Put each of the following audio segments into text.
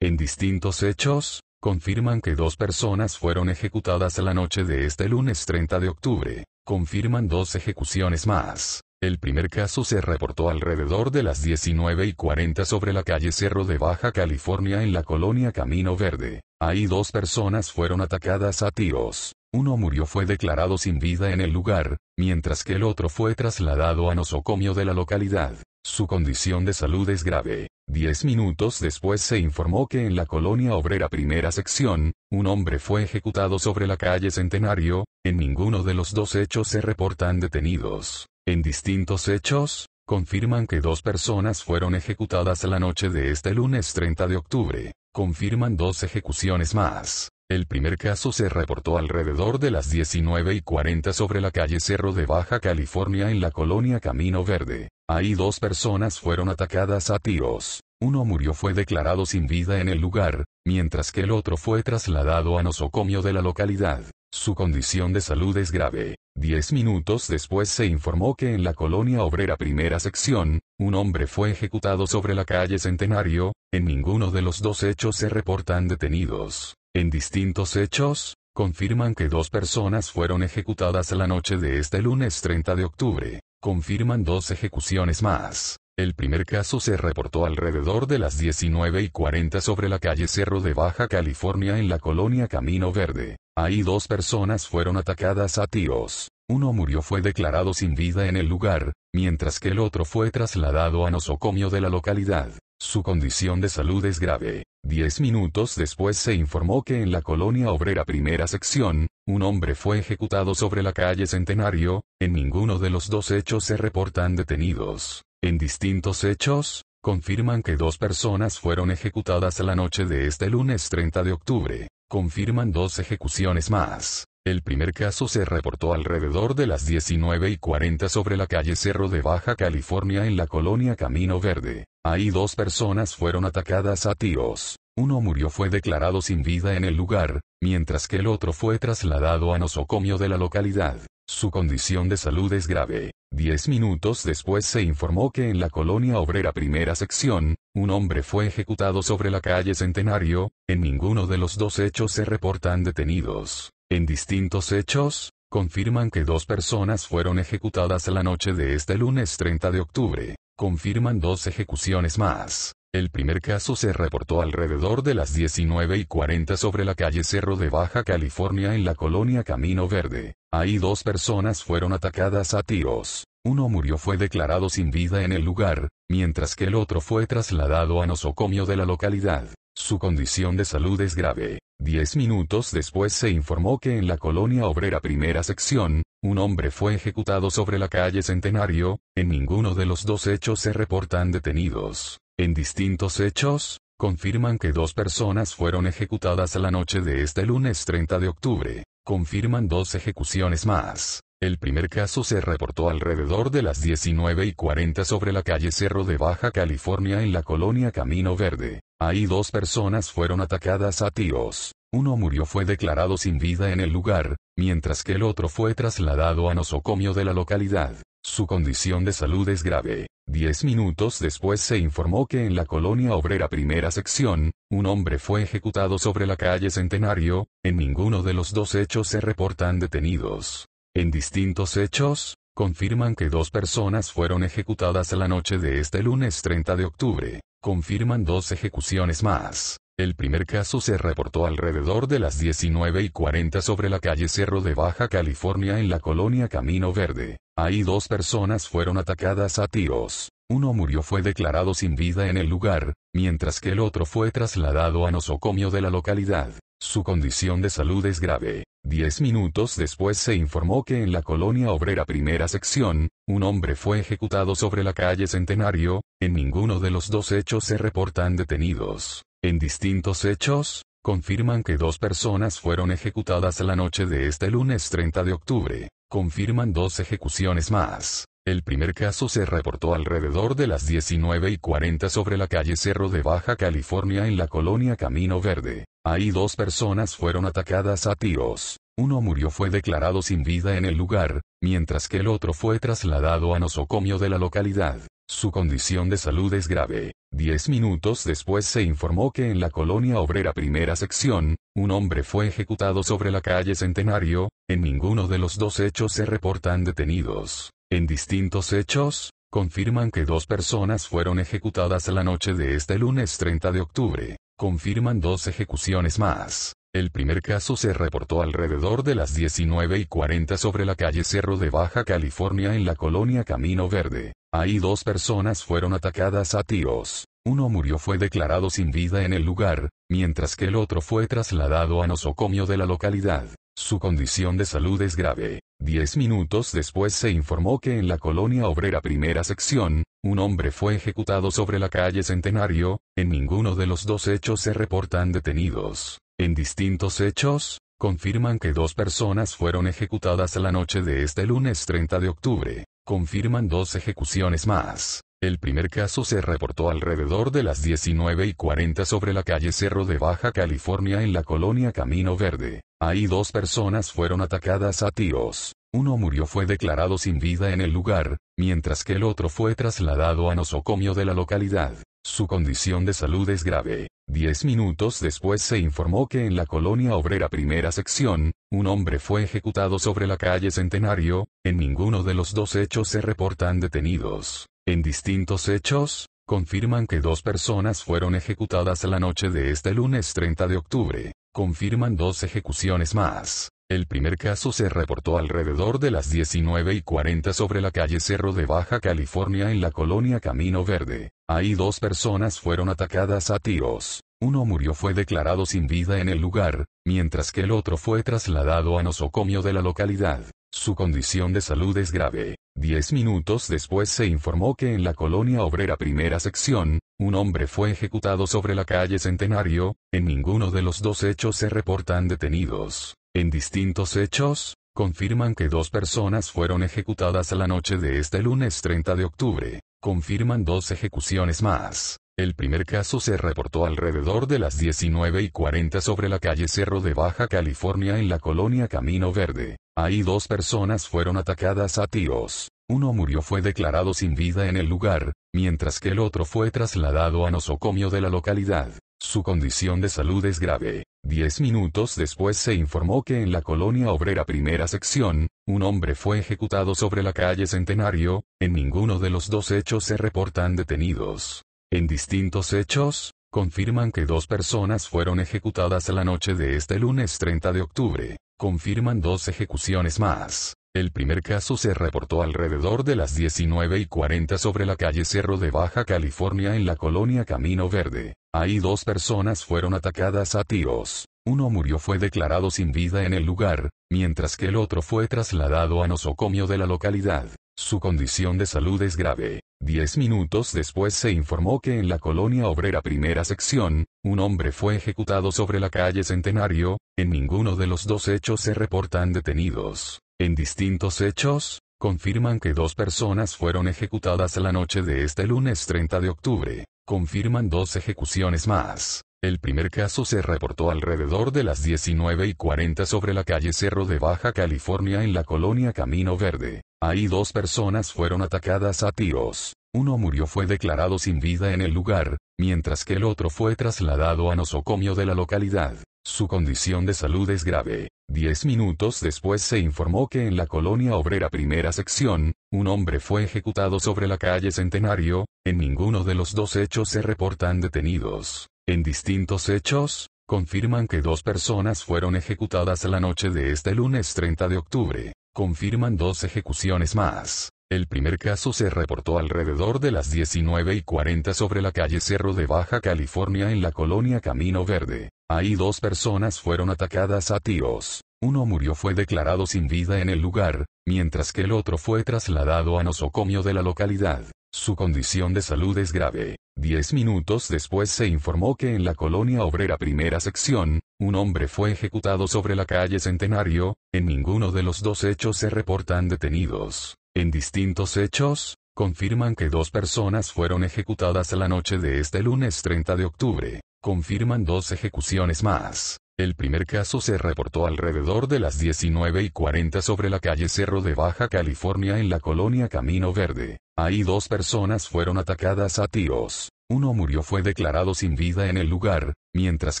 en distintos hechos, confirman que dos personas fueron ejecutadas la noche de este lunes 30 de octubre, confirman dos ejecuciones más. El primer caso se reportó alrededor de las 19 y 40 sobre la calle Cerro de Baja California en la colonia Camino Verde. Ahí dos personas fueron atacadas a tiros. Uno murió fue declarado sin vida en el lugar, mientras que el otro fue trasladado a nosocomio de la localidad. Su condición de salud es grave. Diez minutos después se informó que en la colonia obrera primera sección, un hombre fue ejecutado sobre la calle Centenario, en ninguno de los dos hechos se reportan detenidos. En distintos hechos, confirman que dos personas fueron ejecutadas la noche de este lunes 30 de octubre. Confirman dos ejecuciones más. El primer caso se reportó alrededor de las 19 y 40 sobre la calle Cerro de Baja California en la colonia Camino Verde. Ahí dos personas fueron atacadas a tiros. Uno murió fue declarado sin vida en el lugar, mientras que el otro fue trasladado a nosocomio de la localidad. Su condición de salud es grave. Diez minutos después se informó que en la colonia obrera primera sección, un hombre fue ejecutado sobre la calle Centenario, en ninguno de los dos hechos se reportan detenidos. En distintos hechos, confirman que dos personas fueron ejecutadas la noche de este lunes 30 de octubre confirman dos ejecuciones más. El primer caso se reportó alrededor de las 19 y 40 sobre la calle Cerro de Baja California en la colonia Camino Verde. Ahí dos personas fueron atacadas a tiros. Uno murió fue declarado sin vida en el lugar, mientras que el otro fue trasladado a nosocomio de la localidad. Su condición de salud es grave. Diez minutos después se informó que en la colonia obrera primera sección, un hombre fue ejecutado sobre la calle Centenario, en ninguno de los dos hechos se reportan detenidos. En distintos hechos, confirman que dos personas fueron ejecutadas la noche de este lunes 30 de octubre. Confirman dos ejecuciones más. El primer caso se reportó alrededor de las 19 y 40 sobre la calle Cerro de Baja California en la colonia Camino Verde. Ahí dos personas fueron atacadas a tiros. Uno murió fue declarado sin vida en el lugar, mientras que el otro fue trasladado a nosocomio de la localidad. Su condición de salud es grave. Diez minutos después se informó que en la colonia obrera primera sección, un hombre fue ejecutado sobre la calle Centenario, en ninguno de los dos hechos se reportan detenidos. En distintos hechos, confirman que dos personas fueron ejecutadas la noche de este lunes 30 de octubre, confirman dos ejecuciones más. El primer caso se reportó alrededor de las 19 y 40 sobre la calle Cerro de Baja California en la colonia Camino Verde. Ahí dos personas fueron atacadas a tiros. Uno murió fue declarado sin vida en el lugar, mientras que el otro fue trasladado a nosocomio de la localidad. Su condición de salud es grave. Diez minutos después se informó que en la colonia obrera primera sección, un hombre fue ejecutado sobre la calle Centenario, en ninguno de los dos hechos se reportan detenidos en distintos hechos, confirman que dos personas fueron ejecutadas a la noche de este lunes 30 de octubre, confirman dos ejecuciones más. El primer caso se reportó alrededor de las 19 y 40 sobre la calle Cerro de Baja California en la colonia Camino Verde. Ahí dos personas fueron atacadas a tiros. Uno murió fue declarado sin vida en el lugar, mientras que el otro fue trasladado a nosocomio de la localidad. Su condición de salud es grave. Diez minutos después se informó que en la colonia obrera primera sección, un hombre fue ejecutado sobre la calle Centenario, en ninguno de los dos hechos se reportan detenidos. En distintos hechos, confirman que dos personas fueron ejecutadas la noche de este lunes 30 de octubre. Confirman dos ejecuciones más. El primer caso se reportó alrededor de las 19 y 40 sobre la calle Cerro de Baja California en la colonia Camino Verde. Ahí dos personas fueron atacadas a tiros. Uno murió fue declarado sin vida en el lugar, mientras que el otro fue trasladado a nosocomio de la localidad. Su condición de salud es grave. Diez minutos después se informó que en la colonia obrera primera sección, un hombre fue ejecutado sobre la calle Centenario, en ninguno de los dos hechos se reportan detenidos. En distintos hechos, confirman que dos personas fueron ejecutadas la noche de este lunes 30 de octubre confirman dos ejecuciones más. El primer caso se reportó alrededor de las 19 y 40 sobre la calle Cerro de Baja California en la colonia Camino Verde. Ahí dos personas fueron atacadas a tiros. Uno murió fue declarado sin vida en el lugar, mientras que el otro fue trasladado a nosocomio de la localidad. Su condición de salud es grave. Diez minutos después se informó que en la colonia obrera primera sección, un hombre fue ejecutado sobre la calle Centenario, en ninguno de los dos hechos se reportan detenidos. En distintos hechos, confirman que dos personas fueron ejecutadas la noche de este lunes 30 de octubre. Confirman dos ejecuciones más. El primer caso se reportó alrededor de las 19 y 40 sobre la calle Cerro de Baja California en la colonia Camino Verde. Ahí dos personas fueron atacadas a tiros. Uno murió fue declarado sin vida en el lugar, mientras que el otro fue trasladado a nosocomio de la localidad. Su condición de salud es grave. Diez minutos después se informó que en la colonia obrera primera sección, un hombre fue ejecutado sobre la calle Centenario, en ninguno de los dos hechos se reportan detenidos. En distintos hechos, confirman que dos personas fueron ejecutadas la noche de este lunes 30 de octubre confirman dos ejecuciones más. El primer caso se reportó alrededor de las 19 y 40 sobre la calle Cerro de Baja California en la colonia Camino Verde. Ahí dos personas fueron atacadas a tiros. Uno murió fue declarado sin vida en el lugar, mientras que el otro fue trasladado a nosocomio de la localidad. Su condición de salud es grave. Diez minutos después se informó que en la colonia obrera primera sección, un hombre fue ejecutado sobre la calle Centenario, en ninguno de los dos hechos se reportan detenidos. En distintos hechos, confirman que dos personas fueron ejecutadas la noche de este lunes 30 de octubre. Confirman dos ejecuciones más. El primer caso se reportó alrededor de las 19 y 40 sobre la calle Cerro de Baja California en la colonia Camino Verde. Ahí dos personas fueron atacadas a tiros. Uno murió fue declarado sin vida en el lugar, mientras que el otro fue trasladado a nosocomio de la localidad. Su condición de salud es grave. Diez minutos después se informó que en la colonia obrera primera sección, un hombre fue ejecutado sobre la calle Centenario, en ninguno de los dos hechos se reportan detenidos. En distintos hechos, confirman que dos personas fueron ejecutadas a la noche de este lunes 30 de octubre confirman dos ejecuciones más. El primer caso se reportó alrededor de las 19 y 40 sobre la calle Cerro de Baja California en la colonia Camino Verde. Ahí dos personas fueron atacadas a tiros. Uno murió fue declarado sin vida en el lugar, mientras que el otro fue trasladado a nosocomio de la localidad. Su condición de salud es grave. Diez minutos después se informó que en la colonia obrera primera sección, un hombre fue ejecutado sobre la calle Centenario, en ninguno de los dos hechos se reportan detenidos. En distintos hechos, confirman que dos personas fueron ejecutadas la noche de este lunes 30 de octubre, confirman dos ejecuciones más. El primer caso se reportó alrededor de las 19 y 40 sobre la calle Cerro de Baja California en la colonia Camino Verde. Ahí dos personas fueron atacadas a tiros. Uno murió fue declarado sin vida en el lugar, mientras que el otro fue trasladado a nosocomio de la localidad. Su condición de salud es grave. Diez minutos después se informó que en la colonia obrera primera sección, un hombre fue ejecutado sobre la calle Centenario, en ninguno de los dos hechos se reportan detenidos. En distintos hechos, confirman que dos personas fueron ejecutadas la noche de este lunes 30 de octubre. Confirman dos ejecuciones más. El primer caso se reportó alrededor de las 19 y 40 sobre la calle Cerro de Baja California en la colonia Camino Verde. Ahí dos personas fueron atacadas a tiros. Uno murió fue declarado sin vida en el lugar, mientras que el otro fue trasladado a nosocomio de la localidad. Su condición de salud es grave. Diez minutos después se informó que en la colonia obrera primera sección, un hombre fue ejecutado sobre la calle Centenario, en ninguno de los dos hechos se reportan detenidos. En distintos hechos, confirman que dos personas fueron ejecutadas la noche de este lunes 30 de octubre confirman dos ejecuciones más. El primer caso se reportó alrededor de las 19 y 40 sobre la calle Cerro de Baja California en la colonia Camino Verde. Ahí dos personas fueron atacadas a tiros. Uno murió fue declarado sin vida en el lugar, mientras que el otro fue trasladado a nosocomio de la localidad. Su condición de salud es grave. Diez minutos después se informó que en la colonia obrera primera sección, un hombre fue ejecutado sobre la calle Centenario, en ninguno de los dos hechos se reportan detenidos. En distintos hechos, confirman que dos personas fueron ejecutadas la noche de este lunes 30 de octubre, confirman dos ejecuciones más. El primer caso se reportó alrededor de las 19 y 40 sobre la calle Cerro de Baja California en la colonia Camino Verde. Ahí dos personas fueron atacadas a tiros. Uno murió fue declarado sin vida en el lugar, mientras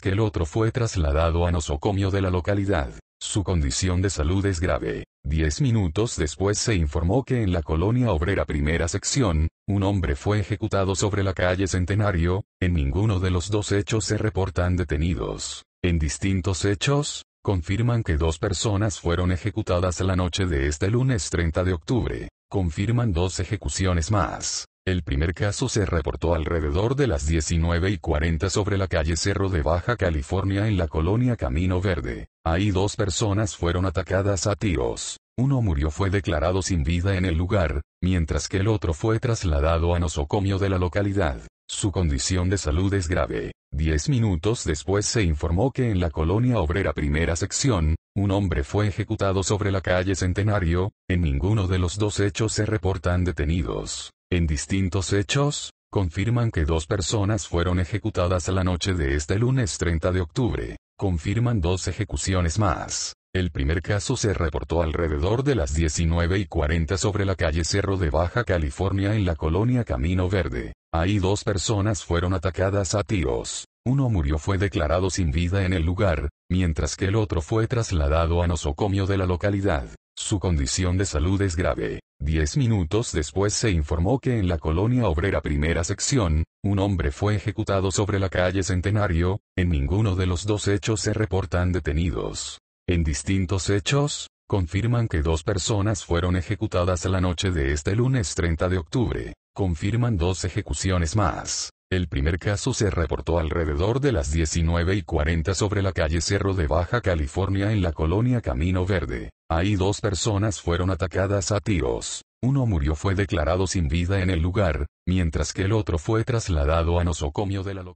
que el otro fue trasladado a nosocomio de la localidad. Su condición de salud es grave. Diez minutos después se informó que en la colonia obrera primera sección, un hombre fue ejecutado sobre la calle Centenario, en ninguno de los dos hechos se reportan detenidos en distintos hechos, confirman que dos personas fueron ejecutadas la noche de este lunes 30 de octubre, confirman dos ejecuciones más. El primer caso se reportó alrededor de las 19 y 40 sobre la calle Cerro de Baja California en la colonia Camino Verde. Ahí dos personas fueron atacadas a tiros. Uno murió fue declarado sin vida en el lugar, mientras que el otro fue trasladado a nosocomio de la localidad. Su condición de salud es grave. Diez minutos después se informó que en la colonia obrera primera sección, un hombre fue ejecutado sobre la calle Centenario, en ninguno de los dos hechos se reportan detenidos. En distintos hechos, confirman que dos personas fueron ejecutadas a la noche de este lunes 30 de octubre. Confirman dos ejecuciones más. El primer caso se reportó alrededor de las 19 y 40 sobre la calle Cerro de Baja California en la colonia Camino Verde. Ahí dos personas fueron atacadas a tiros. Uno murió fue declarado sin vida en el lugar, mientras que el otro fue trasladado a nosocomio de la localidad. Su condición de salud es grave. Diez minutos después se informó que en la colonia obrera primera sección, un hombre fue ejecutado sobre la calle Centenario, en ninguno de los dos hechos se reportan detenidos. En distintos hechos, confirman que dos personas fueron ejecutadas la noche de este lunes 30 de octubre confirman dos ejecuciones más. El primer caso se reportó alrededor de las 19 y 40 sobre la calle Cerro de Baja California en la colonia Camino Verde. Ahí dos personas fueron atacadas a tiros. Uno murió fue declarado sin vida en el lugar, mientras que el otro fue trasladado a nosocomio de la localidad.